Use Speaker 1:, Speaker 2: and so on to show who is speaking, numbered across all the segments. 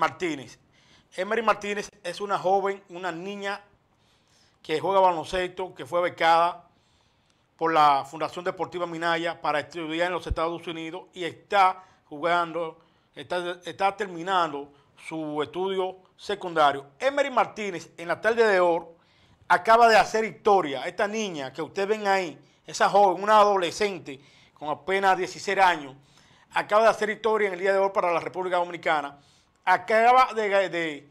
Speaker 1: Martínez. Emery Martínez es una joven, una niña que juega baloncesto, que fue becada por la Fundación Deportiva Minaya para estudiar en los Estados Unidos y está jugando, está, terminando su estudio secundario. Emery Martínez, en la tarde de hoy, acaba de hacer historia. Esta niña que usted ven ahí, esa joven, una adolescente con apenas 16 años, acaba de hacer historia en el día de hoy para la República Dominicana acaba de,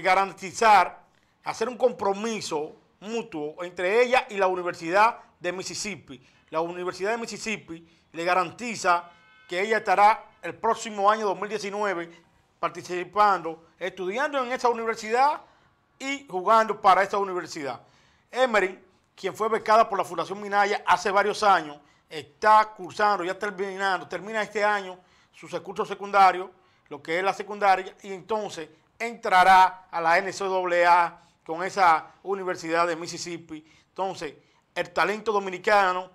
Speaker 1: garantizar, hacer un compromiso mutuo entre ella y la Universidad de Mississippi. La Universidad de Mississippi le garantiza que ella estará el próximo año 2019 participando, estudiando en esa universidad y jugando para esa universidad. Emery, quien fue becada por la Fundación Minaya hace varios años, está cursando, ya terminando, termina este año sus cursos secundarios lo que es la secundaria, y entonces entrará a la NCAA con esa Universidad de Mississippi. Entonces, el talento dominicano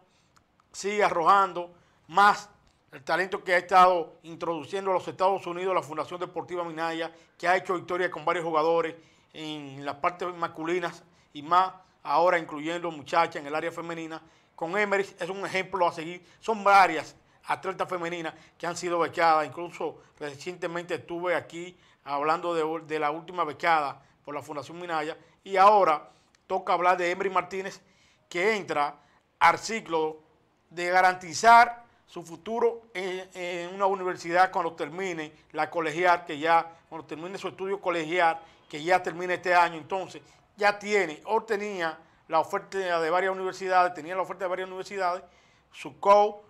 Speaker 1: sigue arrojando más el talento que ha estado introduciendo a los Estados Unidos la Fundación Deportiva Minaya, que ha hecho victoria con varios jugadores en las partes masculinas y más ahora incluyendo muchachas en el área femenina. Con Emery es un ejemplo a seguir. Son varias atletas femeninas que han sido becadas. Incluso recientemente estuve aquí hablando de, de la última becada por la Fundación Minaya. Y ahora toca hablar de Embry Martínez, que entra al ciclo de garantizar su futuro en, una universidad cuando termine la colegial, que ya, cuando termine su estudio colegial, que ya termine este año, entonces ya tiene o tenía la oferta de varias universidades, tenía la oferta de varias universidades, su co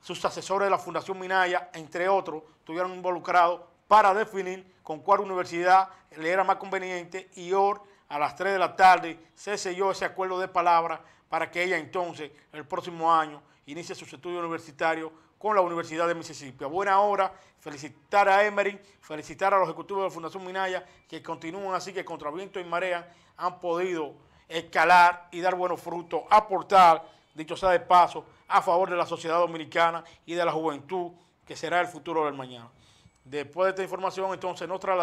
Speaker 1: sus asesores de la Fundación Minaya, entre otros, estuvieron involucrados para definir con cuál universidad le era más conveniente y hoy a las 3 de la tarde se selló ese acuerdo de palabra para que ella entonces el próximo año inicie sus estudios universitarios con la Universidad de Mississippi. A buena hora, felicitar a Emery, felicitar a los ejecutivos de la Fundación Minaya que continúan así que contra viento y marea han podido escalar y dar buenos frutos, aportar dicho sea de paso, a favor de la sociedad dominicana y de la juventud que será el futuro del mañana. Después de esta información, entonces nos trasladamos.